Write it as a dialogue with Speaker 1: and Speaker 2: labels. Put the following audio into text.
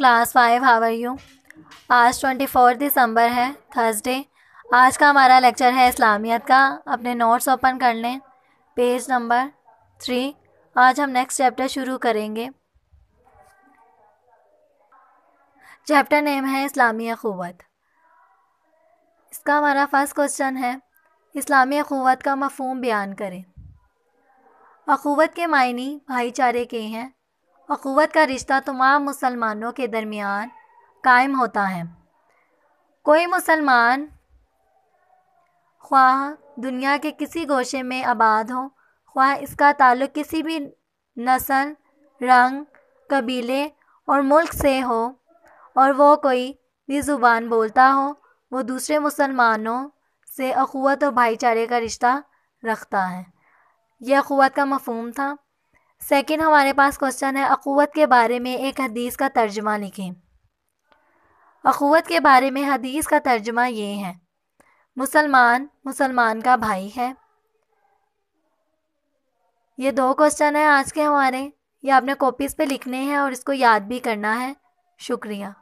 Speaker 1: class five how are you आज twenty four December है Thursday आज का हमारा लेक्चर है इस्लामियत का अपने नोट्स ओपन कर लें पेज नंबर थ्री आज हम नेक्स्ट चैप्टर शुरू करेंगे चैप्टर नेम है इस्लामी क़वत इसका हमारा फर्स्ट क्वेश्चन है इस्लामी क़वत का मफहम बयान करें अख़ुवत के मायने भाईचारे के हैं अखुवत का रिश्ता तमाम मुसलमानों के दरमियान कायम होता है कोई मुसलमान ख्वाह दुनिया के किसी गोशे में आबाद हो ख्वाह इसका ताल्लुक़ किसी भी नस्ल रंग कबीले और मुल्क से हो और वो कोई भी ज़ुबान बोलता हो वो दूसरे मुसलमानों से अखुवत और भाईचारे का रिश्ता रखता है यह अखुवत का मफहम था सेकेंड हमारे पास क्वेश्चन है अकूत के बारे में एक हदीस का तर्जमा लिखें अकूत के बारे में हदीस का तर्जमा ये है मुसलमान मुसलमान का भाई है ये दो क्वेश्चन है आज के हमारे ये आपने कॉपीज़ पे लिखने हैं और इसको याद भी करना है शुक्रिया